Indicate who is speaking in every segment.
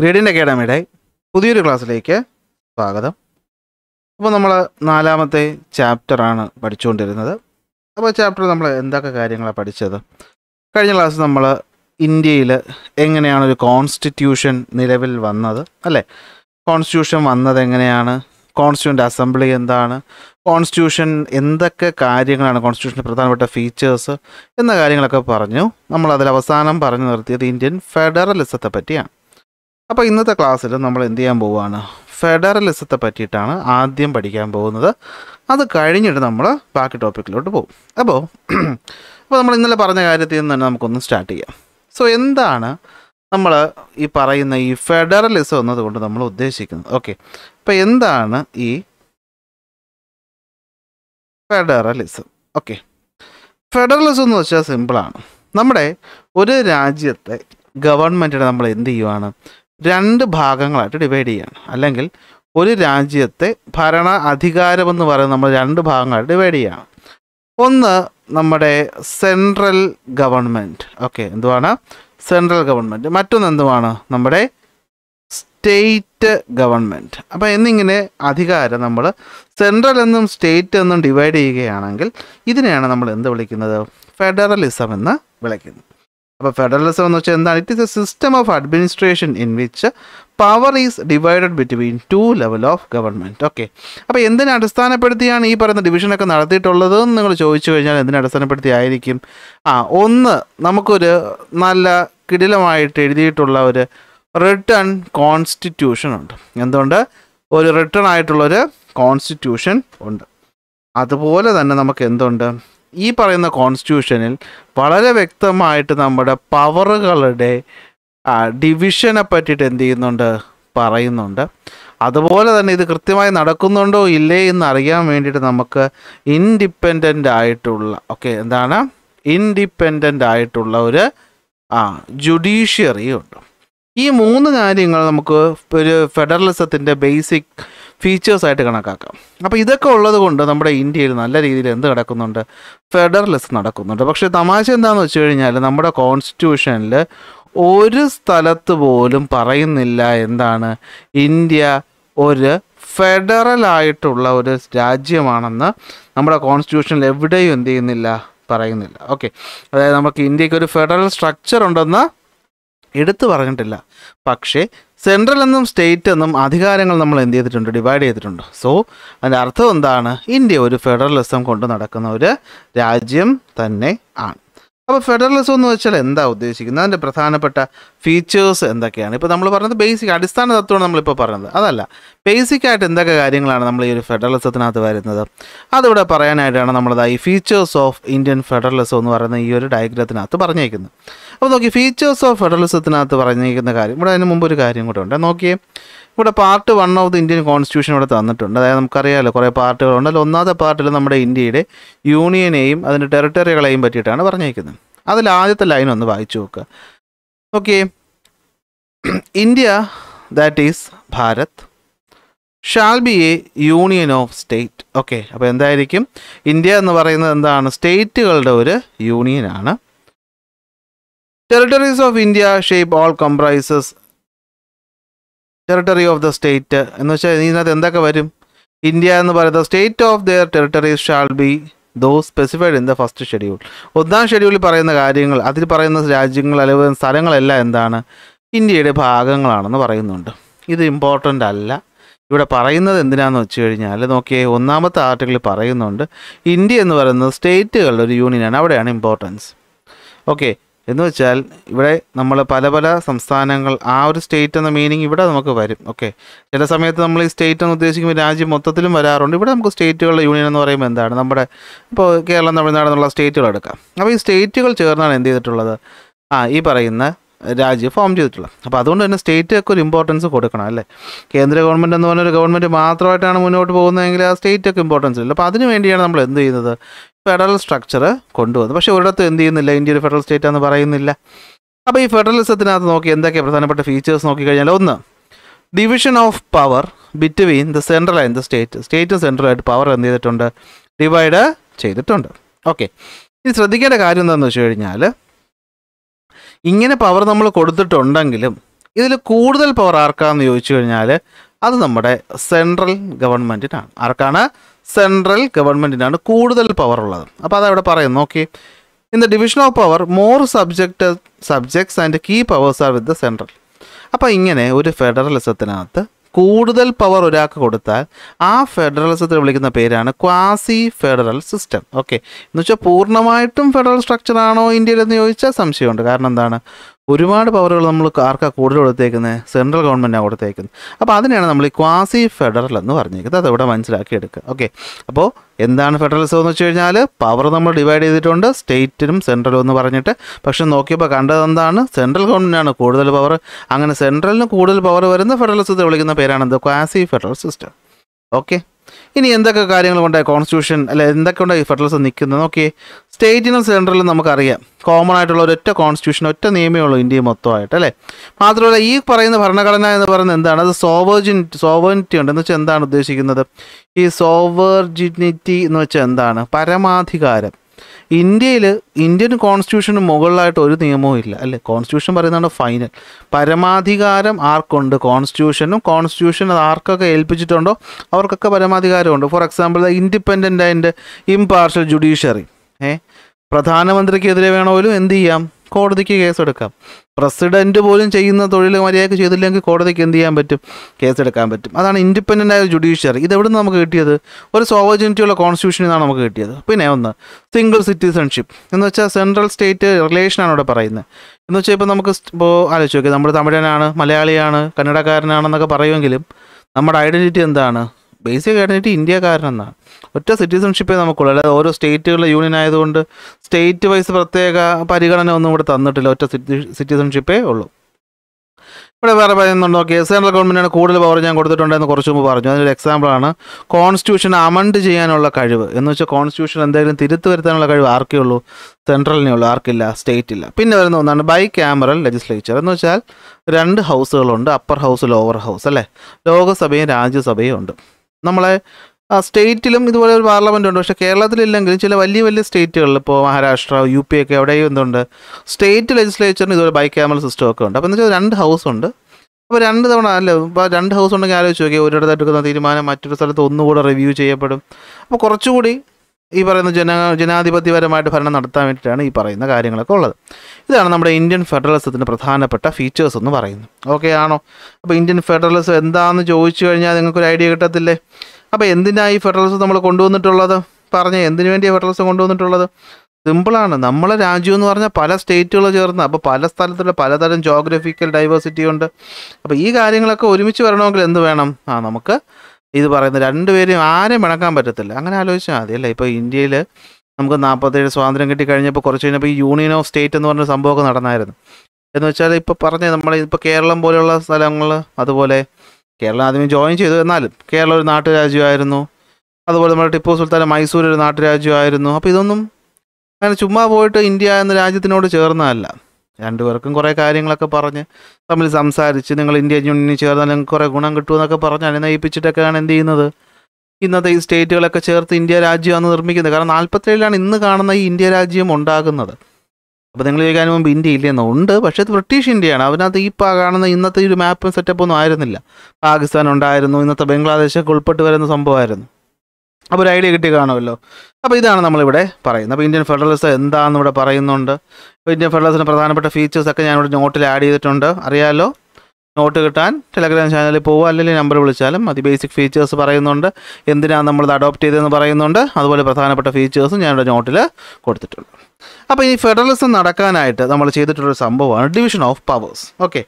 Speaker 1: ഗ്രീഡിൻ്റെ അക്കാഡമിയുടെ പുതിയൊരു ക്ലാസ്സിലേക്ക് സ്വാഗതം അപ്പോൾ നമ്മൾ നാലാമത്തെ ചാപ്റ്ററാണ് പഠിച്ചുകൊണ്ടിരുന്നത് അപ്പോൾ ചാപ്റ്റർ നമ്മൾ എന്തൊക്കെ കാര്യങ്ങളാണ് പഠിച്ചത് കഴിഞ്ഞ ക്ലാസ് നമ്മൾ ഇന്ത്യയിൽ എങ്ങനെയാണ് ഒരു കോൺസ്റ്റിറ്റ്യൂഷൻ നിലവിൽ വന്നത് അല്ലേ കോൺസ്റ്റിറ്റ്യൂഷൻ വന്നത് എങ്ങനെയാണ് കോൺസ്റ്റിറ്റ്യൂൻ്റ് അസംബ്ലി എന്താണ് കോൺസ്റ്റിറ്റ്യൂഷൻ എന്തൊക്കെ കാര്യങ്ങളാണ് കോൺസ്റ്റിറ്റ്യൂഷൻ്റെ പ്രധാനപ്പെട്ട ഫീച്ചേഴ്സ് എന്ന കാര്യങ്ങളൊക്കെ പറഞ്ഞു നമ്മൾ അതിൽ അവസാനം പറഞ്ഞു നിർത്തിയത് ഇന്ത്യൻ ഫെഡറലിസത്തെ പറ്റിയാണ് അപ്പോൾ ഇന്നത്തെ ക്ലാസ്സിൽ നമ്മൾ എന്ത് ചെയ്യാൻ പോവുകയാണ് ഫെഡറലിസത്തെ പറ്റിയിട്ടാണ് ആദ്യം പഠിക്കാൻ പോകുന്നത് അത് കഴിഞ്ഞിട്ട് നമ്മൾ ബാക്കി ടോപ്പിക്കിലോട്ട് പോകും അപ്പോൾ അപ്പോൾ നമ്മൾ ഇന്നലെ പറഞ്ഞ കാര്യത്തിൽ നിന്ന് തന്നെ നമുക്കൊന്ന് സ്റ്റാർട്ട് ചെയ്യാം സോ എന്താണ് നമ്മൾ ഈ പറയുന്ന ഈ ഫെഡറലിസം എന്നതുകൊണ്ട് നമ്മൾ ഉദ്ദേശിക്കുന്നത് ഓക്കെ അപ്പോൾ എന്താണ് ഈ ഫെഡറലിസം ഓക്കെ ഫെഡറലിസം എന്ന് വെച്ചാൽ സിമ്പിളാണ് നമ്മുടെ ഒരു രാജ്യത്തെ ഗവൺമെൻറ്റിനെ നമ്മൾ എന്ത് ചെയ്യുവാണ് രണ്ട് ഭാഗങ്ങളായിട്ട് ഡിവൈഡ് ചെയ്യുകയാണ് അല്ലെങ്കിൽ ഒരു രാജ്യത്തെ ഭരണ അധികാരമെന്ന് പറയുന്നത് നമ്മൾ രണ്ട് ഭാഗങ്ങളായിട്ട് ഡിവൈഡ് ചെയ്യുകയാണ് ഒന്ന് നമ്മുടെ സെൻട്രൽ ഗവൺമെൻറ് ഓക്കെ എന്തുവാണ് സെൻട്രൽ ഗവൺമെൻറ് മറ്റൊന്ന് എന്തുവാണ് നമ്മുടെ സ്റ്റേറ്റ് ഗവൺമെൻറ് അപ്പോൾ എന്നിങ്ങനെ അധികാരം നമ്മൾ സെൻട്രൽ എന്നും സ്റ്റേറ്റ് എന്നും ഡിവൈഡ് ചെയ്യുകയാണെങ്കിൽ ഇതിനെയാണ് നമ്മൾ എന്ത് വിളിക്കുന്നത് ഫെഡറലിസം എന്ന് വിളിക്കുന്നത് അപ്പോൾ ഫെഡറലിസം എന്ന് വെച്ചാൽ എന്താണ് it is a system of administration in which power is divided between two level of government okay അപ്പോൾ എന്തിനെ അടിസ്ഥാനപ്പെടുത്തിയാണ് ഈ പറയുന്ന ഡിവിഷനൊക്കെ നടത്തിയിട്ടുള്ളത് എന്ന് നിങ്ങൾ ചോദിച്ചു കഴിഞ്ഞാൽ എന്തിനെ അടിസ്ഥാനപ്പെടുത്തി ആയിരിക്കും ആ ഒന്ന് നമുക്കൊരു നല്ല കിടിലമായിട്ട് എഴുതിയിട്ടുള്ള ഒരു റിട്ടേൺ കോൺസ്റ്റിറ്റ്യൂഷൻ ഉണ്ട് എന്തുകൊണ്ട് ഒരു റിട്ടേൺ ആയിട്ടുള്ളൊരു കോൺസ്റ്റിറ്റ്യൂഷൻ ഉണ്ട് അതുപോലെ തന്നെ നമുക്ക് എന്തുണ്ട് ഈ പറയുന്ന കോൺസ്റ്റിറ്റ്യൂഷനിൽ വളരെ വ്യക്തമായിട്ട് നമ്മുടെ പവറുകളുടെ ഡിവിഷനെ പറ്റിയിട്ട് എന്ത് ചെയ്യുന്നുണ്ട് പറയുന്നുണ്ട് അതുപോലെ തന്നെ ഇത് കൃത്യമായി നടക്കുന്നുണ്ടോ ഇല്ലേ എന്ന് അറിയാൻ വേണ്ടിയിട്ട് നമുക്ക് ഇൻഡിപെൻഡൻ്റ് ആയിട്ടുള്ള ഓക്കെ എന്താണ് ഇൻഡിപെൻഡൻ്റ് ആയിട്ടുള്ള ഒരു ആ ജുഡീഷ്യറിയുണ്ട് ഉണ്ട് ഈ മൂന്ന് കാര്യങ്ങൾ നമുക്ക് ഒരു ഫെഡറലിസത്തിൻ്റെ ബേസിക് ഫീച്ചേഴ്സായിട്ട് കണക്കാക്കാം അപ്പോൾ ഇതൊക്കെ ഉള്ളത് കൊണ്ട് നമ്മുടെ ഇന്ത്യയിൽ നല്ല രീതിയിൽ എന്ത് നടക്കുന്നുണ്ട് ഫെഡറലിസം നടക്കുന്നുണ്ട് പക്ഷേ തമാശ എന്താണെന്ന് വെച്ച് കഴിഞ്ഞാൽ നമ്മുടെ കോൺസ്റ്റിറ്റ്യൂഷനിൽ ഒരു സ്ഥലത്ത് പോലും പറയുന്നില്ല എന്താണ് ഇന്ത്യ ഒരു ഫെഡറൽ ആയിട്ടുള്ള ഒരു രാജ്യമാണെന്ന് നമ്മുടെ കോൺസ്റ്റിറ്റ്യൂഷനിൽ എവിടെയും എന്ത് ചെയ്യുന്നില്ല പറയുന്നില്ല ഓക്കെ അതായത് നമുക്ക് ഇന്ത്യക്ക് ഒരു ഫെഡറൽ സ്ട്രക്ചർ ഉണ്ടെന്ന് എടുത്തു പറഞ്ഞിട്ടില്ല പക്ഷേ സെൻട്രൽ എന്നും സ്റ്റേറ്റ് എന്നും അധികാരങ്ങൾ നമ്മൾ എന്ത് ചെയ്തിട്ടുണ്ട് ഡിവൈഡ് ചെയ്തിട്ടുണ്ട് സോ അതിൻ്റെ അർത്ഥം എന്താണ് ഇന്ത്യ ഒരു ഫെഡറലിസം കൊണ്ട് നടക്കുന്ന ഒരു രാജ്യം തന്നെ ആണ് അപ്പോൾ ഫെഡറലിസം എന്ന് വെച്ചാൽ എന്താ ഉദ്ദേശിക്കുന്നത് അതിൻ്റെ പ്രധാനപ്പെട്ട ഫീച്ചേഴ്സ് എന്തൊക്കെയാണ് ഇപ്പോൾ നമ്മൾ പറഞ്ഞത് ബേസിക് അടിസ്ഥാന തത്വമാണ് നമ്മളിപ്പോൾ പറഞ്ഞത് അതല്ല ബേസിക് ആയിട്ട് എന്തൊക്കെ കാര്യങ്ങളാണ് നമ്മൾ ഈ ഒരു ഫെഡറലിസത്തിനകത്ത് വരുന്നത് അതിവിടെ പറയാനായിട്ടാണ് നമ്മളത് ഈ ഫീച്ചേഴ്സ് ഓഫ് ഇന്ത്യൻ ഫെഡറലിസം എന്ന് പറയുന്ന ഈ ഒരു ഡയഗ്രത്തിനകത്ത് പറഞ്ഞേക്കുന്നത് അപ്പോൾ നോക്കി ഫീച്ചേഴ്സ് ഓഫ് ഫെഡറലിസത്തിനകത്ത് പറഞ്ഞേക്കുന്ന കാര്യം ഇവിടെ അതിന് മുമ്പ് ഒരു കാര്യം കൂടെ ഉണ്ട് നോക്കിയേ ഇവിടെ part one of the Indian constitution ഇവിടെ തന്നിട്ടുണ്ട് അതായത് നമുക്കറിയാമല്ലോ കുറേ പാർട്ടുകളുണ്ട് അതിൽ ഒന്നാമത്തെ പാർട്ടിൽ നമ്മുടെ ഇന്ത്യയുടെ യൂണിയനെയും അതിൻ്റെ ടെറിട്ടറികളെയും പറ്റിയിട്ടാണ് പറഞ്ഞേക്കുന്നത് അതിൽ ആദ്യത്തെ ലൈൻ ഒന്ന് വായിച്ചു നോക്കുക okay India that is Bharat shall be a union of state okay അപ്പോൾ എന്തായിരിക്കും ഇന്ത്യ എന്ന് പറയുന്നത് എന്താണ് സ്റ്റേറ്റുകളുടെ ഒരു യൂണിയനാണ് territories of India shape all comprises territory of the state എന്ന് വെച്ചാൽ ഇതിനകത്ത് എന്തൊക്കെ വരും ഇന്ത്യ എന്ന് പറയുന്നത് state of their territories shall be though specified in the first schedule ഒന്നാം ഷെഡ്യൂളിൽ പറയുന്ന കാര്യങ്ങൾ അതിൽ പറയുന്ന രാജ്യങ്ങൾ അല്ലെങ്കിൽ സ്ഥലങ്ങളെല്ലാം എന്താണ് ഇന്ത്യയുടെ ഭാഗങ്ങളാണെന്ന് പറയുന്നുണ്ട് ഇത് ഇമ്പോർട്ടൻ്റ് അല്ല ഇവിടെ പറയുന്നത് എന്തിനാന്ന് വെച്ച് കഴിഞ്ഞാൽ നോക്കിയേ ഒന്നാമത്തെ ആർട്ടിക്കിൾ പറയുന്നുണ്ട് ഇന്ത്യ എന്ന് പറയുന്നത് സ്റ്റേറ്റുകളുടെ ഒരു യൂണിയനാണ് അവിടെയാണ് ഇമ്പോർട്ടൻസ് ഓക്കെ എന്ന് വെച്ചാൽ ഇവിടെ നമ്മൾ പല പല സംസ്ഥാനങ്ങൾ ആ ഒരു സ്റ്റേറ്റ് എന്ന മീനിങ് ഇവിടെ നമുക്ക് വരും ഓക്കെ ചില സമയത്ത് നമ്മൾ ഈ സ്റ്റേറ്റ് എന്ന് ഉദ്ദേശിക്കുമ്പോൾ രാജ്യം മൊത്തത്തിലും വരാറുണ്ട് ഇവിടെ നമുക്ക് സ്റ്റേറ്റുകളുടെ യൂണിയൻ എന്ന് പറയുമ്പോൾ എന്താണ് നമ്മുടെ ഇപ്പോൾ കേരളം തമിഴ്നാട് എന്നുള്ള സ്റ്റേറ്റുകൾ എടുക്കാം അപ്പോൾ ഈ സ്റ്റേറ്റുകൾ ചേർന്നാണ് എന്ത് ചെയ്തിട്ടുള്ളത് ആ ഈ പറയുന്ന രാജ്യം ഫോം ചെയ്തിട്ടുള്ളത് അപ്പോൾ അതുകൊണ്ട് തന്നെ സ്റ്റേറ്റൊക്കെ ഒരു ഇമ്പോർട്ടൻസ് കൊടുക്കണം അല്ലേ കേന്ദ്ര ഗവൺമെൻറ് എന്ന് പറഞ്ഞൊരു ഗവൺമെൻറ് മാത്രമായിട്ടാണ് മുന്നോട്ട് പോകുന്നതെങ്കിൽ ആ സ്റ്റേറ്റൊക്കെ ഇമ്പോർട്ടൻസ് ഇല്ല അപ്പോൾ അതിനു വേണ്ടിയാണ് നമ്മൾ എന്ത് ചെയ്യുന്നത് ഫെഡറൽ സ്ട്രക്ചർ കൊണ്ടുപോകുന്നത് പക്ഷേ ഒരിടത്ത് എന്ത് ചെയ്യുന്നില്ല ഇന്ത്യ ഒരു ഫെഡറൽ സ്റ്റേറ്റ് എന്ന് പറയുന്നില്ല അപ്പോൾ ഈ ഫെഡറലിസത്തിനകത്ത് നോക്കി എന്തൊക്കെ പ്രധാനപ്പെട്ട ഫീച്ചേഴ്സ് നോക്കിക്കഴിഞ്ഞാൽ ഒന്ന് division of power between the central and the state സ്റ്റേറ്റും സെൻട്രലായിട്ട് പവർ എന്ത് ചെയ്തിട്ടുണ്ട് ഡിവൈഡ് ചെയ്തിട്ടുണ്ട് ഓക്കെ ഇനി ശ്രദ്ധിക്കേണ്ട കാര്യം എന്താണെന്ന് വെച്ച് കഴിഞ്ഞാൽ ഇങ്ങനെ പവർ നമ്മൾ കൊടുത്തിട്ടുണ്ടെങ്കിലും ഇതിൽ കൂടുതൽ പവർ ആർക്കാന്ന് ചോദിച്ചു കഴിഞ്ഞാൽ അത് നമ്മുടെ സെൻട്രൽ ഗവൺമെൻറ്റിനാണ് ആർക്കാണ് സെൻട്രൽ ഗവൺമെൻറ്റിനാണ് കൂടുതൽ പവർ ഉള്ളത് അപ്പോൾ അതവിടെ പറയുന്നു നോക്കി in the division of power more subject subjects and key powers are with the central അപ്പോൾ ഇങ്ങനെ ഒരു ഫെഡറലിസത്തിനകത്ത് കൂടുതൽ പവർ ഒരാൾക്ക് കൊടുത്താൽ ആ ഫെഡറൽ സിസ്റ്റത്തെ വിളിക്കുന്ന പേരാണ് ക്വാസി ഫെഡറൽ സിസ്റ്റം ഓക്കെ എന്ന് വെച്ചാൽ പൂർണ്ണമായിട്ടും ഫെഡറൽ സ്ട്രക്ചറാണോ ഇന്ത്യയിലെന്ന് ചോദിച്ചാൽ സംശയമുണ്ട് കാരണം എന്താണ് ഒരുപാട് പവറുകൾ നമ്മൾ ആർക്കാ കൂടുതൽ കൊടുത്തേക്കുന്നത് സെൻട്രൽ ഗവൺമെൻറ്റാണ് കൊടുത്തേക്കുന്നത് അപ്പോൾ അതിനെയാണ് നമ്മൾ ഈ ക്വാസി ഫെഡറൽ എന്ന് പറഞ്ഞിരിക്കുന്നത് അതവിടെ മനസ്സിലാക്കി മനസ്സിലാക്കിയെടുക്കുക ഓക്കെ അപ്പോൾ എന്താണ് ഫെഡറലിസം എന്ന് വെച്ച് കഴിഞ്ഞാൽ പവർ നമ്മൾ ഡിവൈഡ് ചെയ്തിട്ടുണ്ട് സ്റ്റേറ്റിനും സെൻട്രലും എന്ന് പറഞ്ഞിട്ട് പക്ഷെ നോക്കിയപ്പോൾ കണ്ടത് എന്താണ് സെൻട്രൽ ഗവൺമെൻറ്റാണ് കൂടുതൽ പവർ അങ്ങനെ സെൻട്രലിന് കൂടുതൽ പവർ വരുന്ന ഫെഡറലിസത്തെ വിളിക്കുന്ന പേരാണെന്ത് ക്വാസി ഫെഡറൽ സിസ്റ്റം ഓക്കെ ഇനി എന്തൊക്കെ കാര്യങ്ങൾ കൊണ്ടേ കോൺസ്റ്റിറ്റ്യൂഷൻ അല്ല എന്തൊക്കെ ഈ ഫെഡറലിസം നിൽക്കുന്നത് നോക്കിയേ സ്റ്റേറ്റിനും സെൻട്രലിനും നമുക്കറിയാം കോമൺ ആയിട്ടുള്ള ഒരൊറ്റ കോൺസ്റ്റിറ്റ്യൂഷൻ ഒറ്റ നിയമേ ഉള്ളൂ ഇന്ത്യ മൊത്തമായിട്ട് അല്ലേ മാത്രമല്ല ഈ പറയുന്ന ഭരണഘടന എന്ന് പറയുന്നത് എന്താണ് അത് സോവർജിനിറ്റി സോവേനിറ്റി ഉണ്ട് എന്ന് വെച്ചാൽ എന്താണ് ഉദ്ദേശിക്കുന്നത് ഈ സോവേർജിനിറ്റി എന്ന് വെച്ചാൽ എന്താണ് പരമാധികാരം ഇന്ത്യയിൽ ഇന്ത്യൻ കോൺസ്റ്റിറ്റ്യൂഷന് മുകളിലായിട്ട് ഒരു നിയമവും ഇല്ല അല്ലേ കോൺസ്റ്റിറ്റ്യൂഷൻ പറയുന്നതാണ് ഫൈനൽ പരമാധികാരം ആർക്കുണ്ട് കോൺസ്റ്റിറ്റ്യൂഷനും കോൺസ്റ്റിറ്റ്യൂഷൻ അത് ആർക്കൊക്കെ ഏൽപ്പിച്ചിട്ടുണ്ടോ അവർക്കൊക്കെ പരമാധികാരമുണ്ട് for example the independent and impartial judiciary ഏ പ്രധാനമന്ത്രിക്കെതിരെ വേണമെങ്കിലും എന്ത് ചെയ്യാം കോടതിക്ക് കേസെടുക്കാം പ്രസിഡന്റ് പോലും ചെയ്യുന്ന തൊഴിൽ മര്യാദയ്ക്ക് ചെയ്തില്ലെങ്കിൽ കോടതിക്ക് എന്ത് ചെയ്യാൻ പറ്റും കേസെടുക്കാൻ പറ്റും അതാണ് ഇൻഡിപെൻഡൻ്റ് ആയ ജുഡീഷ്യറി ഇത് നിന്ന് നമുക്ക് കിട്ടിയത് ഒരു സോവജനിറ്റിയുള്ള കോൺസ്റ്റിറ്റ്യൂഷനിൽ നിന്നാണ് നമുക്ക് കിട്ടിയത് പിന്നെ ഒന്ന് സിംഗിൾ സിറ്റിസൺഷിപ്പ് എന്ന് വെച്ചാൽ സെൻട്രൽ സ്റ്റേറ്റ് റിലേഷനാണ് ഇവിടെ പറയുന്നത് എന്ന് വെച്ചാൽ ഇപ്പോൾ നമുക്ക് ഇപ്പോൾ ആലോചിച്ച് നോക്കിയാൽ നമ്മൾ തമിഴനാണ് മലയാളിയാണ് കന്നഡക്കാരനാണെന്നൊക്കെ പറയുമെങ്കിലും നമ്മുടെ ഐഡൻറ്റിറ്റി എന്താണ് ബേസിക് ഐഡൻറ്റിറ്റി ഇന്ത്യക്കാരനെന്നാണ് ഒറ്റ സിറ്റിസൺഷിപ്പേ നമുക്കുള്ളൂ അല്ലാതെ ഓരോ സ്റ്റേറ്റുകളിലെ യൂണിയൻ ആയതുകൊണ്ട് സ്റ്റേറ്റ് വൈസ് പ്രത്യേക പരിഗണന ഒന്നും ഇവിടെ തന്നിട്ടില്ല ഒറ്റ സിറ്റിസൺഷിപ്പേ ഉള്ളൂ ഇവിടെ വേറെ പറയുന്നുണ്ടോ കെ സെൻട്രൽ ഗവൺമെൻറ്റാണ് കൂടുതൽ പവർ ഞാൻ കൊടുത്തിട്ടുണ്ടെന്ന് കുറച്ച് മുമ്പ് പറഞ്ഞു അതിനൊരു എക്സാമ്പിളാണ് കോൺസ്റ്റിറ്റ്യൂഷൻ അമണ്ട് ചെയ്യാനുള്ള കഴിവ് എന്ന് വെച്ചാൽ കോൺസ്റ്റിറ്റ്യൂഷൻ എന്തെങ്കിലും തിരുത്തു വരുത്താനുള്ള കഴിവ് ആർക്കേ ഉള്ളൂ സെൻട്രലിനേ ഉള്ളൂ ആർക്കില്ല സ്റ്റേറ്റ് ഇല്ല പിന്നെ വരുന്ന ഒന്നാണ് ബൈ ക്യാമറൽ ലെജിസ്ലേച്ചർ എന്ന് വെച്ചാൽ രണ്ട് ഹൗസുകളുണ്ട് അപ്പർ ഹൗസ് ലോവർ ഹൗസ് അല്ലേ ലോകസഭയും രാജ്യസഭയും ഉണ്ട് നമ്മളെ സ്റ്റേറ്റിലും ഇതുപോലെ ഒരു പാർലമെൻ്റ് ഉണ്ട് പക്ഷേ കേരളത്തിലില്ലെങ്കിലും ചില വലിയ വലിയ സ്റ്റേറ്റുകളിൽ ഇപ്പോൾ മഹാരാഷ്ട്ര യു പി ഒക്കെ എവിടെയും എന്തുണ്ട് സ്റ്റേറ്റ് ലെജിസ്ലേച്ചറിന് ഇതുപോലെ ബൈ ക്യാമറൽ സിസ്റ്റം ഒക്കെ ഉണ്ട് അപ്പോൾ എന്ന് വെച്ചാൽ രണ്ട് ഹൗസ് ഉണ്ട് അപ്പോൾ രണ്ട് തവണ അല്ല ഇപ്പോൾ രണ്ട് ഹൗസ് ഉണ്ടെങ്കിൽ ആലോചിച്ച് നോക്കി ഒരിടത്ത് എടുക്കുന്ന തീരുമാനം മറ്റൊരു സ്ഥലത്ത് ഒന്നുകൂടെ റിവ്യൂ ചെയ്യപ്പെടും അപ്പോൾ കുറച്ചുകൂടി ഈ പറയുന്ന ജന ജനാധിപത്യപരമായിട്ട് ഭരണം നടത്താൻ വേണ്ടിയിട്ടാണ് ഈ പറയുന്ന കാര്യങ്ങളൊക്കെ ഉള്ളത് ഇതാണ് നമ്മുടെ ഇന്ത്യൻ ഫെഡറലിസത്തിൻ്റെ പ്രധാനപ്പെട്ട ഫീച്ചേഴ്സ് എന്ന് പറയുന്നത് ഓക്കെ ആണോ അപ്പോൾ ഇന്ത്യൻ ഫെഡറലിസം എന്താണെന്ന് ചോദിച്ചു കഴിഞ്ഞാൽ നിങ്ങൾക്കൊരു ഐഡിയ കിട്ടത്തില്ലേ അപ്പോൾ എന്തിനാണ് ഈ ഫെഡറലിസം നമ്മൾ കൊണ്ടുവന്നിട്ടുള്ളത് പറഞ്ഞ് എന്തിനു വേണ്ടിയാണ് ഫെഡറലിസം കൊണ്ടുവന്നിട്ടുള്ളത് സിമ്പിളാണ് നമ്മളെ രാജ്യം എന്ന് പറഞ്ഞാൽ പല സ്റ്റേറ്റുകൾ ചേർന്ന് അപ്പോൾ പല സ്ഥലത്തുള്ള പലതരം ജോഗ്രഫിക്കൽ ഡൈവേഴ്സിറ്റി ഉണ്ട് അപ്പോൾ ഈ കാര്യങ്ങളൊക്കെ ഒരുമിച്ച് വരണമെങ്കിൽ എന്ത് വേണം ആ നമുക്ക് ഇത് പറയുന്ന രണ്ടുപേരും ആരെയും മിണക്കാൻ പറ്റത്തില്ല അങ്ങനെ ആലോചിച്ചാൽ മതി അല്ലേ ഇപ്പോൾ ഇന്ത്യയിൽ നമുക്ക് നാൽപ്പത്തേഴ് സ്വാതന്ത്ര്യം കിട്ടി കഴിഞ്ഞപ്പോൾ കുറച്ച് കഴിഞ്ഞപ്പോൾ ഈ യൂണിയൻ ഓഫ് സ്റ്റേറ്റ് എന്ന് പറഞ്ഞ സംഭവമൊക്കെ നടന്നായിരുന്നു എന്ന് വെച്ചാൽ ഇപ്പോൾ പറഞ്ഞ നമ്മൾ ഇപ്പോൾ കേരളം പോലെയുള്ള സ്ഥലങ്ങൾ അതുപോലെ കേരളം ആദ്യമേ ജോയിൻ ചെയ്തു എന്നാലും കേരളം ഒരു നാട്ടുരാജ്യമായിരുന്നു അതുപോലെ നമ്മുടെ ടിപ്പു സുൽത്താൻ മൈസൂർ ഒരു നാട്ടുരാജ്യമായിരുന്നു അപ്പോൾ ഇതൊന്നും അങ്ങനെ ചുമ്മാ പോയിട്ട് ഇന്ത്യ എന്ന രാജ്യത്തിനോട് ചേർന്നതല്ല രണ്ടുപേർക്കും കുറേ കാര്യങ്ങളൊക്കെ പറഞ്ഞ് തമ്മിൽ സംസാരിച്ച് നിങ്ങൾ ഇന്ത്യൻ യൂണിയനിൽ ചേർന്നാൽ നിങ്ങൾക്ക് കുറേ ഗുണം കിട്ടുമെന്നൊക്കെ പറഞ്ഞ് അതിനെ നയിപ്പിച്ചിട്ടൊക്കെയാണ് എന്ത് ചെയ്യുന്നത് ഇന്നത്തെ ഈ സ്റ്റേറ്റുകളൊക്കെ ചേർത്ത് ഇന്ത്യ രാജ്യമാണ് നിർമ്മിക്കുന്നത് കാരണം നാൽപ്പത്തേഴിലാണ് ഇന്ന് കാണുന്ന ഈ ഇന്ത്യ രാജ്യം ഉണ്ടാകുന്നത് അപ്പോൾ നിങ്ങൾ ചോദിക്കാൻ മുമ്പ് ഇന്ത്യ ഇല്ലെന്ന് ഉണ്ട് പക്ഷേ ഇത് ബ്രിട്ടീഷ് ഇന്ത്യയാണ് അവനകത്ത് ഈ കാണുന്ന ഇന്നത്തെ ഒരു മാപ്പും സെറ്റപ്പൊന്നും ആയിരുന്നില്ല പാകിസ്ഥാൻ ഉണ്ടായിരുന്നു ഇന്നത്തെ ബംഗ്ലാദേശൊക്കെ ഉൾപ്പെട്ട് വരുന്ന സംഭവമായിരുന്നു അപ്പോൾ ഒരു ഐഡിയ കിട്ടി കാണുമല്ലോ അപ്പോൾ ഇതാണ് നമ്മളിവിടെ പറയുന്നത് അപ്പോൾ ഇന്ത്യൻ ഫെഡറലിസം എന്താണെന്ന് ഇവിടെ പറയുന്നുണ്ട് അപ്പോൾ ഇന്ത്യൻ ഫെഡറലിസിൻ്റെ പ്രധാനപ്പെട്ട ഫീച്ചേഴ്സൊക്കെ ഞാനിവിടെ നോട്ടിൽ ആഡ് ചെയ്തിട്ടുണ്ട് അറിയാമല്ലോ നോട്ട് കിട്ടാൻ ടെലഗ്രാം ചാനലിൽ പോവുക അല്ലെങ്കിൽ നമ്പർ വിളിച്ചാലും അത് ബേസിക് ഫീച്ചേഴ്സ് പറയുന്നുണ്ട് എന്തിനാണ് നമ്മളത് അഡോപ്റ്റ് ചെയ്തതെന്ന് പറയുന്നുണ്ട് അതുപോലെ പ്രധാനപ്പെട്ട ഫീച്ചേഴ്സും ഞാനിവിടെ നോട്ടിൽ കൊടുത്തിട്ടുണ്ട് അപ്പോൾ ഈ ഫെഡറലിസം നടക്കാനായിട്ട് നമ്മൾ ചെയ്തിട്ടുള്ളൊരു സംഭവമാണ് ഡിവിഷൻ ഓഫ് പവേഴ്സ് ഓക്കെ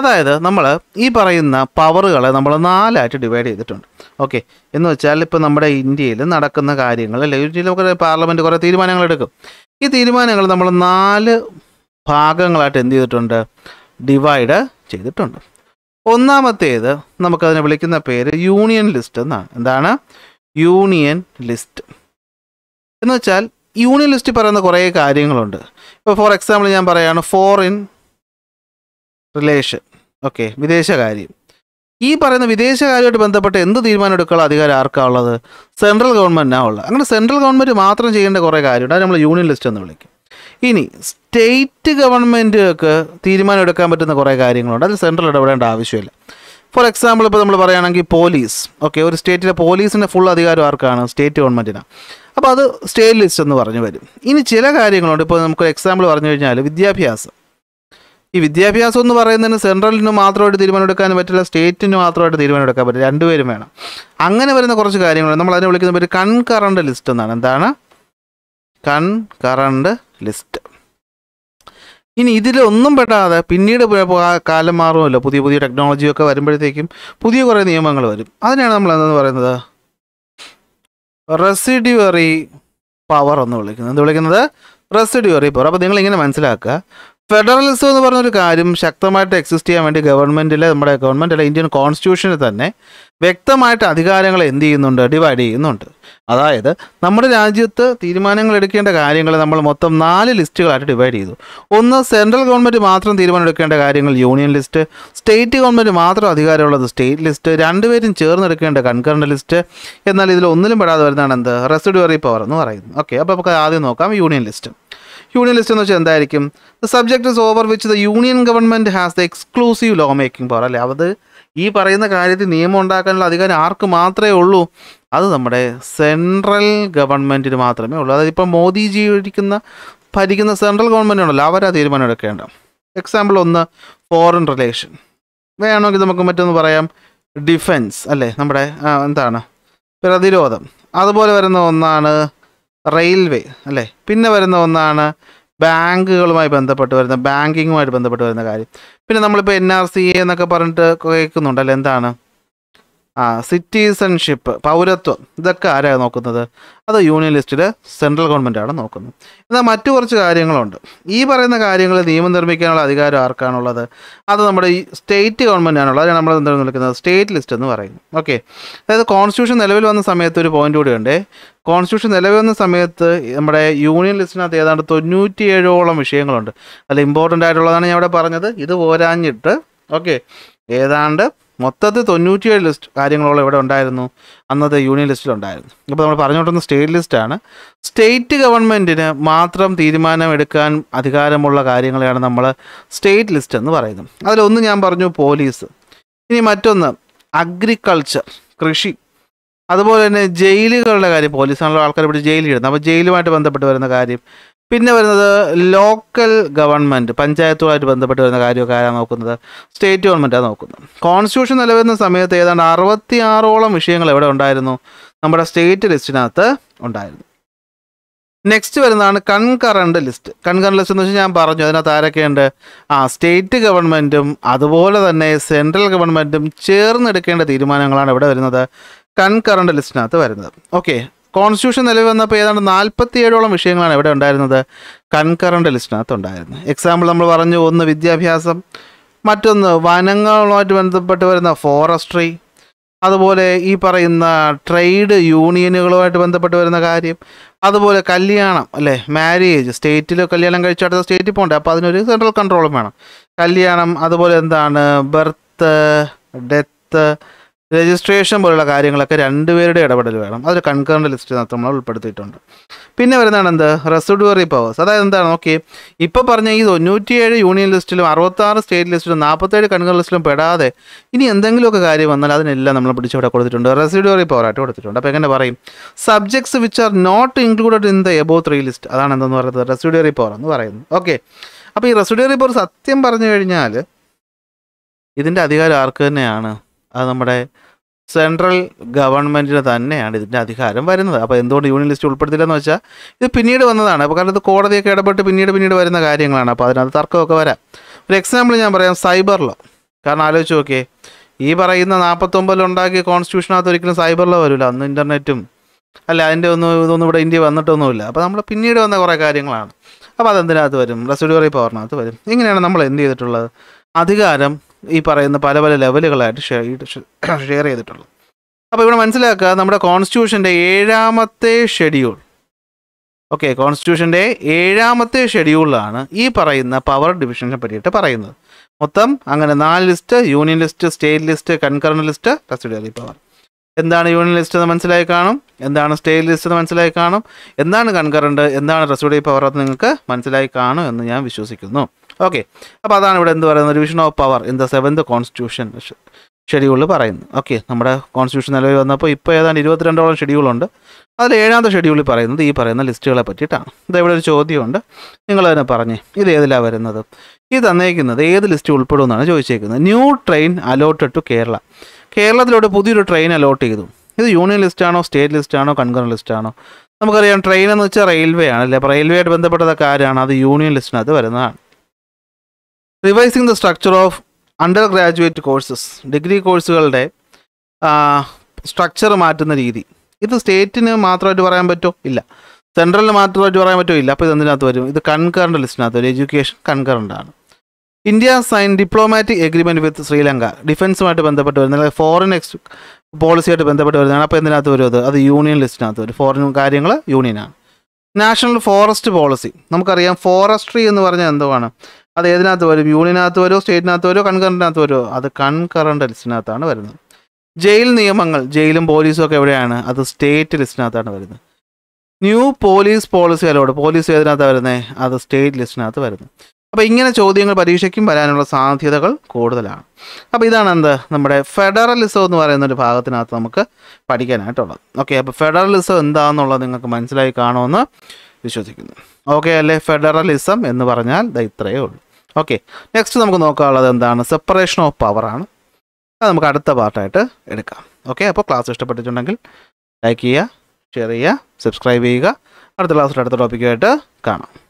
Speaker 1: അതായത് നമ്മൾ ഈ പറയുന്ന പവറുകളെ നമ്മൾ നാലായിട്ട് ഡിവൈഡ് ചെയ്തിട്ടുണ്ട് ഓക്കെ എന്ന് വെച്ചാൽ ഇപ്പോൾ നമ്മുടെ ഇന്ത്യയിൽ നടക്കുന്ന കാര്യങ്ങൾ അല്ലെങ്കിൽ ഇന്ത്യയിൽ നമുക്ക് പാർലമെൻറ്റ് കുറേ തീരുമാനങ്ങൾ എടുക്കും ഈ തീരുമാനങ്ങൾ നമ്മൾ നാല് ഭാഗങ്ങളായിട്ട് എന്ത് ചെയ്തിട്ടുണ്ട് ഡിവൈഡ് ചെയ്തിട്ടുണ്ട് ഒന്നാമത്തേത് നമുക്കതിനെ വിളിക്കുന്ന പേര് യൂണിയൻ ലിസ്റ്റ് എന്നാണ് എന്താണ് യൂണിയൻ ലിസ്റ്റ് എന്ന് വെച്ചാൽ യൂണിയൻ ലിസ്റ്റ് പറയുന്ന കുറേ കാര്യങ്ങളുണ്ട് ഇപ്പോൾ ഫോർ എക്സാമ്പിൾ ഞാൻ പറയുകയാണ് ഫോറിൻ റിലേഷൻ ഓക്കെ വിദേശകാര്യം ഈ പറയുന്ന വിദേശകാര്യമായിട്ട് ബന്ധപ്പെട്ട് എന്ത് തീരുമാനം എടുക്കാനുള്ള അധികാരം ആർക്കാ ഉള്ളത് സെൻട്രൽ ഗവൺമെൻറ്റിനാ ഉള്ളത് അങ്ങനെ സെൻട്രൽ ഗവൺമെൻറ് മാത്രം ചെയ്യേണ്ട കുറേ കാര്യമുണ്ട് അത് നമ്മൾ യൂണിയൻ ലിസ്റ്റ് എന്ന് വിളിക്കും ഇനി സ്റ്റേറ്റ് ഗവൺമെൻറ്റുകൾക്ക് തീരുമാനം എടുക്കാൻ പറ്റുന്ന കുറേ കാര്യങ്ങളുണ്ട് അതിൽ സെൻട്രൽ ഇടപെടേണ്ട ആവശ്യമില്ല ഫോർ എക്സാമ്പിൾ ഇപ്പോൾ നമ്മൾ പറയുകയാണെങ്കിൽ പോലീസ് ഓക്കെ ഒരു സ്റ്റേറ്റിലെ പോലീസിൻ്റെ ഫുൾ അധികാരം ആർക്കാണ് സ്റ്റേറ്റ് ഗവൺമെൻറ്റിനാണ് അപ്പോൾ അത് സ്റ്റേറ്റ് ലിസ്റ്റ് എന്ന് പറഞ്ഞു വരും ഇനി ചില കാര്യങ്ങളുണ്ട് ഇപ്പോൾ നമുക്ക് എക്സാമ്പിൾ പറഞ്ഞു കഴിഞ്ഞാൽ വിദ്യാഭ്യാസം ഈ വിദ്യാഭ്യാസം എന്ന് പറയുന്നതിന് സെൻട്രലിന് മാത്രമായിട്ട് തീരുമാനമെടുക്കാൻ പറ്റില്ല സ്റ്റേറ്റിന് മാത്രമായിട്ട് തീരുമാനമെടുക്കാൻ പറ്റില്ല രണ്ടുപേരും വേണം അങ്ങനെ വരുന്ന കുറച്ച് കാര്യങ്ങൾ നമ്മൾ അതിനെ വിളിക്കുന്ന പേര് കൺകറണ്ട് ലിസ്റ്റ് എന്നാണ് എന്താണ് കൺകറണ്ട് ലിസ്റ്റ് ഇനി ഇതിലൊന്നും പെടാതെ പിന്നീട് കാലം മാറുമല്ലോ പുതിയ പുതിയ ടെക്നോളജിയൊക്കെ വരുമ്പോഴത്തേക്കും പുതിയ കുറേ നിയമങ്ങൾ വരും അതിനാണ് നമ്മൾ എന്തെന്ന് പറയുന്നത് റെസിഡ്യൂറി പവർ എന്ന് വിളിക്കുന്നത് എന്ത് വിളിക്കുന്നത് റെസിഡ്യൂറി പവർ അപ്പോൾ നിങ്ങൾ ഇങ്ങനെ മനസ്സിലാക്കുക ഫെഡറലിസം എന്ന് പറഞ്ഞൊരു കാര്യം ശക്തമായിട്ട് എക്സിസ്റ്റ് ചെയ്യാൻ വേണ്ടി ഗവൺമെൻറ്റിലെ നമ്മുടെ ഗവൺമെൻറ്റിലെ ഇന്ത്യൻ കോൺസ്റ്റിറ്റ്യൂഷനിൽ തന്നെ വ്യക്തമായിട്ട് അധികാരങ്ങൾ എന്ത് ചെയ്യുന്നുണ്ട് ഡിവൈഡ് ചെയ്യുന്നുണ്ട് അതായത് നമ്മുടെ രാജ്യത്ത് തീരുമാനങ്ങൾ എടുക്കേണ്ട കാര്യങ്ങൾ നമ്മൾ മൊത്തം നാല് ലിസ്റ്റുകളായിട്ട് ഡിവൈഡ് ചെയ്തു ഒന്ന് സെൻട്രൽ ഗവൺമെൻറ് മാത്രം തീരുമാനം എടുക്കേണ്ട കാര്യങ്ങൾ യൂണിയൻ ലിസ്റ്റ് സ്റ്റേറ്റ് ഗവൺമെൻറ് മാത്രം അധികാരമുള്ളത് സ്റ്റേറ്റ് ലിസ്റ്റ് രണ്ടുപേരും ചേർന്നെടുക്കേണ്ട കൺകറൻ്റ് ലിസ്റ്റ് എന്നാൽ ഇതിൽ ഒന്നിലും പെടാതെ വരുന്നതാണ് എന്ത് റെസിഡ്യൂറി പവർ എന്ന് പറയുന്നത് ഓക്കെ അപ്പോൾ നമുക്ക് ആദ്യം നോക്കാം യൂണിയൻ ലിസ്റ്റ് യൂണിയൻ ലിസ്റ്റ് എന്ന് വെച്ചാൽ എന്തായിരിക്കും the subject is over which the union government has the exclusive law making power അല്ലേ അത് ഈ പറയുന്ന കാര്യത്തിൽ നിയമം ഉണ്ടാക്കാനുള്ള അധികാരം ആർക്ക് മാത്രമേ ഉള്ളൂ അത് നമ്മുടെ സെൻട്രൽ ഗവൺമെൻറ്റിന് മാത്രമേ ഉള്ളൂ അതായത് ഇപ്പം മോദിജി ഇരിക്കുന്ന ഭരിക്കുന്ന സെൻട്രൽ ഗവൺമെൻറ് ഉണ്ടല്ലോ അവരാ തീരുമാനം എടുക്കേണ്ട എക്സാമ്പിൾ ഒന്ന് ഫോറിൻ റിലേഷൻ വേണമെങ്കിൽ നമുക്ക് മറ്റൊന്ന് പറയാം ഡിഫെൻസ് അല്ലേ നമ്മുടെ എന്താണ് പ്രതിരോധം അതുപോലെ വരുന്ന ഒന്നാണ് റെയിൽവേ അല്ലേ പിന്നെ വരുന്ന ഒന്നാണ് ബാങ്കുകളുമായി ബന്ധപ്പെട്ട് വരുന്ന ബാങ്കിങ്ങുമായിട്ട് ബന്ധപ്പെട്ട് വരുന്ന കാര്യം പിന്നെ നമ്മളിപ്പോൾ എൻ ആർ സി എന്നൊക്കെ പറഞ്ഞിട്ട് അല്ലെ എന്താണ് ആ സിറ്റിസൺഷിപ്പ് പൗരത്വം ഇതൊക്കെ ആരാണ് നോക്കുന്നത് അത് യൂണിയൻ ലിസ്റ്റിൽ സെൻട്രൽ ഗവൺമെൻറ്റാണ് നോക്കുന്നത് എന്നാൽ മറ്റു കുറച്ച് കാര്യങ്ങളുണ്ട് ഈ പറയുന്ന കാര്യങ്ങൾ നിയമം നിർമ്മിക്കാനുള്ള അധികാരം ആർക്കാണുള്ളത് അത് നമ്മുടെ ഈ സ്റ്റേറ്റ് ഗവൺമെൻറ്റാണുള്ളത് അതിനാണ് നമ്മൾ എന്താണ് വിളിക്കുന്നത് സ്റ്റേറ്റ് ലിസ്റ്റ് എന്ന് പറയുന്നു ഓക്കെ അതായത് കോൺസ്റ്റിറ്റ്യൂഷൻ നിലവിൽ വന്ന സമയത്ത് ഒരു പോയിന്റ് കൂടിയുണ്ട് കോൺസ്റ്റിറ്റ്യൂഷൻ നിലവിൽ വന്ന സമയത്ത് നമ്മുടെ യൂണിയൻ ലിസ്റ്റിനകത്ത് ഏതാണ്ട് തൊണ്ണൂറ്റിയേഴോളം വിഷയങ്ങളുണ്ട് അല്ല ഇമ്പോർട്ടൻ്റ് ആയിട്ടുള്ളതാണ് ഞാൻ ഇവിടെ പറഞ്ഞത് ഇത് പോരാഞ്ഞിട്ട് ഓക്കെ ഏതാണ്ട് മൊത്തത്തിൽ തൊണ്ണൂറ്റിയേഴ് ലിസ്റ്റ് കാര്യങ്ങളോളം ഇവിടെ ഉണ്ടായിരുന്നു അന്നത്തെ യൂണിയൻ ലിസ്റ്റിലുണ്ടായിരുന്നു ഇപ്പോൾ നമ്മൾ പറഞ്ഞുകൊണ്ടിരുന്ന സ്റ്റേറ്റ് ലിസ്റ്റാണ് സ്റ്റേറ്റ് ഗവൺമെൻറ്റിന് മാത്രം തീരുമാനമെടുക്കാൻ അധികാരമുള്ള കാര്യങ്ങളെയാണ് നമ്മൾ സ്റ്റേറ്റ് ലിസ്റ്റ് എന്ന് പറയുന്നത് അതിലൊന്ന് ഞാൻ പറഞ്ഞു പോലീസ് ഇനി മറ്റൊന്ന് അഗ്രികൾച്ചർ കൃഷി അതുപോലെ തന്നെ ജയിലുകളുടെ കാര്യം പോലീസാണല്ലോ ആൾക്കാർ ഇവിടെ ഇടുന്നത് അപ്പോൾ ജയിലുമായിട്ട് ബന്ധപ്പെട്ട് വരുന്ന കാര്യം പിന്നെ വരുന്നത് ലോക്കൽ ഗവൺമെൻറ് പഞ്ചായത്തുമായിട്ട് ബന്ധപ്പെട്ട് വരുന്ന കാര്യമൊക്കെ ആരാണ് നോക്കുന്നത് സ്റ്റേറ്റ് ഗവൺമെൻറ്റാണ് നോക്കുന്നത് കോൺസ്റ്റിറ്റ്യൂഷൻ നിലവിലുന്ന സമയത്ത് ഏതാണ്ട് അറുപത്തി ആറോളം വിഷയങ്ങൾ എവിടെ ഉണ്ടായിരുന്നു നമ്മുടെ സ്റ്റേറ്റ് ലിസ്റ്റിനകത്ത് ഉണ്ടായിരുന്നു നെക്സ്റ്റ് വരുന്നതാണ് കൺകറണ്ട് ലിസ്റ്റ് കൺകറണ്ട് ലിസ്റ്റ് എന്ന് വെച്ചാൽ ഞാൻ പറഞ്ഞു അതിനകത്ത് ആരൊക്കെയുണ്ട് ആ സ്റ്റേറ്റ് ഗവൺമെൻറ്റും അതുപോലെ തന്നെ സെൻട്രൽ ഗവൺമെൻറ്റും ചേർന്നെടുക്കേണ്ട തീരുമാനങ്ങളാണ് ഇവിടെ വരുന്നത് കൺകറണ്ട് ലിസ്റ്റിനകത്ത് വരുന്നത് ഓക്കെ കോൺസ്റ്റിറ്റ്യൂഷൻ നിലവിൽ വന്നപ്പോൾ ഏതാണ്ട് നാൽപ്പത്തിയേഴോളം വിഷയങ്ങളാണ് ഇവിടെ ഉണ്ടായിരുന്നത് കൺകറൻ്റ് ലിസ്റ്റിനകത്ത് ഉണ്ടായിരുന്നത് എക്സാമ്പിൾ നമ്മൾ പറഞ്ഞു ഒന്ന് വിദ്യാഭ്യാസം മറ്റൊന്ന് വനങ്ങളുമായിട്ട് ബന്ധപ്പെട്ട് വരുന്ന ഫോറസ്ട്രി അതുപോലെ ഈ പറയുന്ന ട്രേഡ് യൂണിയനുകളുമായിട്ട് ബന്ധപ്പെട്ട് വരുന്ന കാര്യം അതുപോലെ കല്യാണം അല്ലേ മാരേജ് സ്റ്റേറ്റിൽ കല്യാണം അടുത്ത സ്റ്റേറ്റിൽ പോകണ്ടേ അപ്പോൾ അതിനൊരു സെൻട്രൽ കൺട്രോളും വേണം കല്യാണം അതുപോലെ എന്താണ് ബർത്ത് ഡെത്ത് രജിസ്ട്രേഷൻ പോലുള്ള കാര്യങ്ങളൊക്കെ രണ്ടുപേരുടെ ഇടപെടൽ വേണം അതൊരു കൺകറൻറ്റ് ലിസ്റ്റ് നമ്മൾ ഉൾപ്പെടുത്തിയിട്ടുണ്ട് പിന്നെ വരുന്നതാണ് എന്ത് റെസിഡുവറി പവേഴ്സ് അതായത് എന്താണ് നോക്കി ഇപ്പോൾ പറഞ്ഞ ഈ തൊണ്ണൂറ്റിയേഴ് യൂണിയൻ ലിസ്റ്റിലും അറുപത്താറ് സ്റ്റേറ്റ് ലിസ്റ്റിലും നാൽപ്പത്തേഴ് കൺകറൻ ലിസ്റ്റിലും പെടാതെ ഇനി എന്തെങ്കിലുമൊക്കെ കാര്യം വന്നാൽ അതിനെല്ലാം നമ്മൾ പിടിച്ചവിടെ കൊടുത്തിട്ടുണ്ട് റെസിഡുവറി പവറായിട്ട് കൊടുത്തിട്ടുണ്ട് അപ്പോൾ എങ്ങനെ പറയും subjects which are not included in the above three list അതാണ് എന്തെന്ന് പറയുന്നത് റെസിഡുവറി പവർ എന്ന് പറയുന്നത് ഓക്കെ അപ്പോൾ ഈ റെസിഡുവറി പവർ സത്യം പറഞ്ഞു കഴിഞ്ഞാൽ ഇതിൻ്റെ അധികാരം ആർക്ക് തന്നെയാണ് അത് നമ്മുടെ സെൻട്രൽ ഗവൺമെൻറ്റിന് തന്നെയാണ് ഇതിൻ്റെ അധികാരം വരുന്നത് അപ്പോൾ എന്തുകൊണ്ട് യൂണിയൻ ലിസ്റ്റ് ഉൾപ്പെടുത്തില്ലെന്ന് വെച്ചാൽ ഇത് പിന്നീട് വന്നതാണ് അപ്പോൾ കാരണം ഇത് കോടതിയൊക്കെ ഇടപെട്ട് പിന്നീട് പിന്നീട് വരുന്ന കാര്യങ്ങളാണ് അപ്പോൾ അതിനകത്ത് തർക്കമൊക്കെ വരാം ഒരു എക്സാമ്പിൾ ഞാൻ പറയാം സൈബർ ലോ കാരണം ആലോചിച്ച് നോക്കിയേ ഈ പറയുന്ന നാൽപ്പത്തൊമ്പതിലുണ്ടാക്കിയ കോൺസ്റ്റിറ്റ്യൂഷനകത്ത് ഒരിക്കലും സൈബർ ലോ വരില്ല അന്ന് ഇൻ്റർനെറ്റും അല്ല അതിൻ്റെ ഒന്നും ഇതൊന്നും ഇവിടെ ഇന്ത്യ വന്നിട്ടൊന്നുമില്ല അപ്പോൾ നമ്മൾ പിന്നീട് വന്ന കുറേ കാര്യങ്ങളാണ് അപ്പോൾ അതെന്തിനകത്ത് വരും റെസിഡുവറി പവറിനകത്ത് വരും ഇങ്ങനെയാണ് നമ്മൾ എന്ത് ചെയ്തിട്ടുള്ളത് അധികാരം ഈ പറയുന്ന പല പല ലെവലുകളായിട്ട് ഷെയർ ചെയ്തിട്ടുള്ളത് അപ്പോൾ ഇവിടെ മനസ്സിലാക്കുക നമ്മുടെ കോൺസ്റ്റിറ്റ്യൂഷൻ്റെ ഏഴാമത്തെ ഷെഡ്യൂൾ ഓക്കെ കോൺസ്റ്റിറ്റ്യൂഷൻ്റെ ഏഴാമത്തെ ഷെഡ്യൂളിലാണ് ഈ പറയുന്ന പവർ ഡിവിഷനെ പറ്റിയിട്ട് പറയുന്നത് മൊത്തം അങ്ങനെ നാല് list union list state list concurrent list customary power എന്താണ് യൂണിയൻ ലിസ്റ്റ് എന്ന് മനസ്സിലായി കാണും എന്താണ് സ്റ്റേറ്റ് ലിസ്റ്റ് എന്ന് മനസ്സിലായി കാണും എന്താണ് കൺകറൻറ്റ് എന്താണ് റെസിഡി പവർ എന്ന് നിങ്ങൾക്ക് മനസ്സിലായി കാണും എന്ന് ഞാൻ വിശ്വസിക്കുന്നു ഓക്കെ അപ്പോൾ അതാണ് ഇവിടെ എന്ത് പറയുന്നത് division of power in the seventh constitution ഷെഡ്യൂളിൽ പറയുന്നു ഓക്കെ നമ്മുടെ കോൺസ്റ്റിറ്റ്യൂഷൻ നിലവിൽ വന്നപ്പോൾ ഇപ്പോൾ ഏതാണ്ട് ഇരുപത്തിരണ്ടോളം ഷെഡ്യൂളുണ്ട് അതിൽ ഏഴാമത്തെ ഷെഡ്യൂളിൽ പറയുന്നത് ഈ പറയുന്ന ലിസ്റ്റുകളെ പറ്റിയിട്ടാണ് ഇത് ഇവിടെ ഒരു ചോദ്യമുണ്ട് നിങ്ങൾ പറഞ്ഞ് ഇത് ഏതിലാണ് വരുന്നത് ഇത് തന്നേക്കുന്നത് ഏത് ലിസ്റ്റ് ഉൾപ്പെടുമെന്നാണ് ചോദിച്ചേക്കുന്നത് new train allotted to Kerala കേരളത്തിലോട്ട് പുതിയൊരു ട്രെയിൻ അലോട്ട് ചെയ്തു ഇത് യൂണിയൻ ലിസ്റ്റാണോ സ്റ്റേറ്റ് ലിസ്റ്റാണോ കൺകറൻ ലിസ്റ്റാണോ നമുക്കറിയാം ട്രെയിൻ എന്ന് വെച്ചാൽ റെയിൽവേ ആണ് അല്ലേ അപ്പോൾ ആയിട്ട് ബന്ധപ്പെട്ടതൊക്കെ ആരാണ് അത് യൂണിയൻ ലിസ്റ്റിനകത്ത് വരുന്നതാണ് revising the structure of undergraduate courses degree കോഴ്സുകളുടെ സ്ട്രക്ചർ മാറ്റുന്ന രീതി ഇത് സ്റ്റേറ്റിന് മാത്രമായിട്ട് പറയാൻ പറ്റുമോ ഇല്ല സെൻട്രലിന് മാത്രമായിട്ട് പറയാൻ പറ്റുമോ ഇല്ല അപ്പോൾ ഇത് എന്തിനകത്ത് വരും ഇത് കൺകറണ്ട് ലിസ്റ്റിനകത്ത് വരും എഡ്യൂക്കേഷൻ കൺകറണ്ട് ആണ് India sign diplomatic agreement with Sri Lanka ഡിഫൻസുമായിട്ട് ബന്ധപ്പെട്ട് വരുന്ന അല്ലെങ്കിൽ ഫോറിൻ എക്സ് പോളിസിയായിട്ട് ബന്ധപ്പെട്ട് വരുന്നതാണ് അപ്പോൾ എന്തിനകത്ത് വരും അത് അത് യൂണിയൻ ലിസ്റ്റിനകത്ത് വരും ഫോറിൻ കാര്യങ്ങൾ യൂണിയനാണ് നാഷണൽ ഫോറസ്റ്റ് പോളിസി നമുക്കറിയാം ഫോറസ്ട്രി എന്ന് പറഞ്ഞാൽ എന്തുവാണ് അത് ഏതിനകത്ത് വരും യൂണിയനകത്ത് വരുമോ സ്റ്റേറ്റിനകത്ത് വരുമോ കൺകറൻറ്റിനകത്ത് വരുമോ അത് കൺകറൻറ്റ് ലിസ്റ്റിനകത്താണ് വരുന്നത് ജയിൽ നിയമങ്ങൾ ജയിലും പോലീസും ഒക്കെ എവിടെയാണ് അത് സ്റ്റേറ്റ് ലിസ്റ്റിനകത്താണ് വരുന്നത് new police policy allowed police ഏതിനകത്താണ് വരുന്നത് അത് സ്റ്റേറ്റ് ലിസ്റ്റിനകത്ത് വരുന്നത് അപ്പോൾ ഇങ്ങനെ ചോദ്യങ്ങൾ പരീക്ഷയ്ക്കും വരാനുള്ള സാധ്യതകൾ കൂടുതലാണ് അപ്പോൾ ഇതാണ് എന്ത് നമ്മുടെ ഫെഡറലിസം എന്ന് പറയുന്ന ഒരു ഭാഗത്തിനകത്ത് നമുക്ക് പഠിക്കാനായിട്ടുള്ളത് ഓക്കെ അപ്പോൾ ഫെഡറലിസം എന്താണെന്നുള്ളത് നിങ്ങൾക്ക് മനസ്സിലായി കാണുമെന്ന് വിശ്വസിക്കുന്നു ഓക്കെ അല്ലേ ഫെഡറലിസം എന്ന് പറഞ്ഞാൽ ഇത്രയേ ഉള്ളൂ ഓക്കെ നെക്സ്റ്റ് നമുക്ക് നോക്കാനുള്ളത് എന്താണ് സെപ്പറേഷൻ ഓഫ് പവർ ആണ് അത് നമുക്ക് അടുത്ത പാർട്ടായിട്ട് എടുക്കാം ഓക്കെ അപ്പോൾ ക്ലാസ് ഇഷ്ടപ്പെട്ടിട്ടുണ്ടെങ്കിൽ ലൈക്ക് ചെയ്യുക ഷെയർ ചെയ്യുക സബ്സ്ക്രൈബ് ചെയ്യുക അടുത്ത ക്ലാസ്സിൽ അടുത്ത ടോപ്പിക്കുമായിട്ട് കാണാം